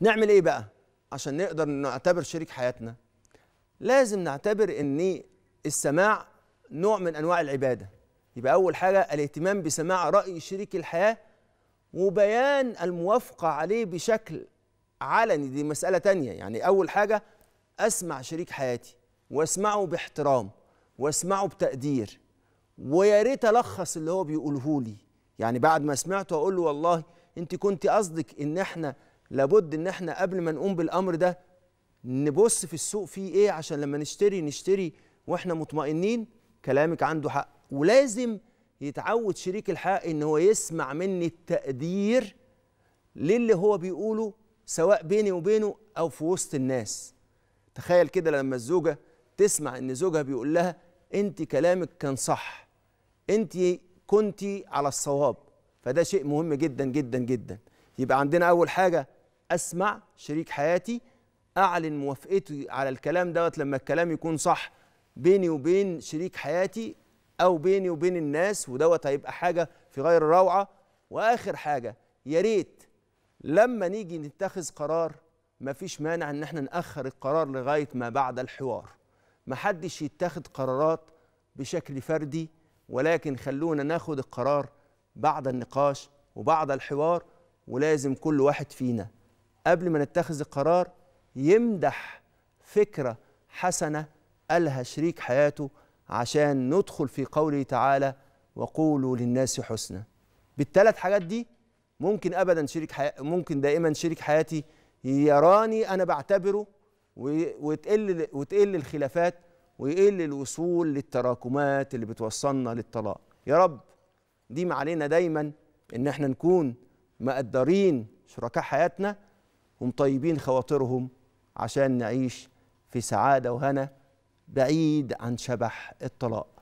نعمل ايه بقى عشان نقدر نعتبر شريك حياتنا لازم نعتبر ان السماع نوع من انواع العباده يبقى اول حاجه الاهتمام بسماع راي شريك الحياه وبيان الموافقه عليه بشكل علني دي مساله تانية يعني اول حاجه اسمع شريك حياتي واسمعه باحترام واسمعه بتقدير ويا ريت الخص اللي هو بيقوله لي يعني بعد ما سمعته اقول له والله انت كنت قصدك ان احنا لابد ان احنا قبل ما نقوم بالامر ده نبص في السوق فيه ايه عشان لما نشتري نشتري واحنا مطمئنين كلامك عنده حق ولازم يتعود شريك الحق ان هو يسمع مني التقدير للي هو بيقوله سواء بيني وبينه او في وسط الناس تخيل كده لما الزوجه تسمع ان زوجها بيقول لها انت كلامك كان صح انت كنت على الصواب فده شيء مهم جدا جدا جدا يبقى عندنا اول حاجه اسمع شريك حياتي اعلن موافقتي على الكلام دوت لما الكلام يكون صح بيني وبين شريك حياتي او بيني وبين الناس ودوت هيبقى حاجه في غير روعه واخر حاجه يا ريت لما نيجي نتخذ قرار مفيش مانع ان احنا ناخر القرار لغايه ما بعد الحوار محدش يتخذ قرارات بشكل فردي ولكن خلونا ناخد القرار بعد النقاش وبعد الحوار ولازم كل واحد فينا قبل ما نتخذ القرار يمدح فكرة حسنة قالها شريك حياته عشان ندخل في قوله تعالى وقولوا للناس حسنا بالثلاث حاجات دي ممكن ابدا شريك حي... ممكن دائما شريك حياتي يراني انا بعتبره و... وتقل وتقل الخلافات ويقل الوصول للتراكمات اللي بتوصلنا للطلاق يا رب دي علينا دايما ان احنا نكون مقدرين شركاء حياتنا ومطيبين خواطرهم عشان نعيش في سعادة وهنا بعيد عن شبح الطلاق